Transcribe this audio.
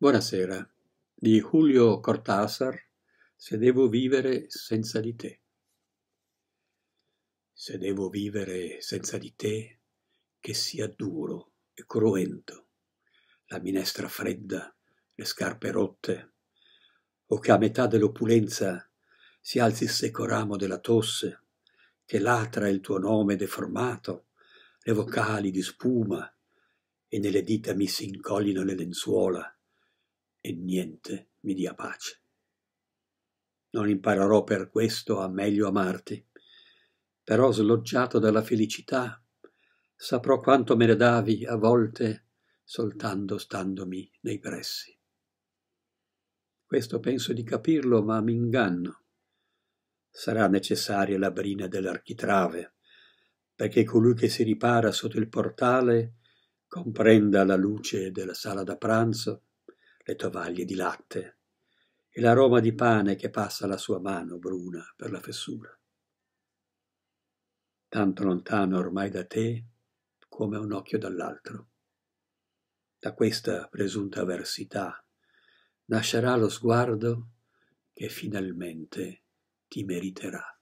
Buonasera di Julio Cortázar Se devo vivere senza di te. Se devo vivere senza di te, che sia duro e cruento, la minestra fredda, le scarpe rotte, o che a metà dell'opulenza si alzi il secco ramo della tosse, che latra il tuo nome deformato, le vocali di spuma, e nelle dita mi si incollino le lenzuola, e niente mi dia pace. Non imparerò per questo a meglio amarti, però sloggiato dalla felicità saprò quanto me ne davi a volte soltanto standomi nei pressi. Questo penso di capirlo, ma mi inganno. Sarà necessaria la brina dell'architrave, perché colui che si ripara sotto il portale comprenda la luce della sala da pranzo le tovaglie di latte e l'aroma di pane che passa la sua mano bruna per la fessura. Tanto lontano ormai da te come un occhio dall'altro. Da questa presunta avversità nascerà lo sguardo che finalmente ti meriterà.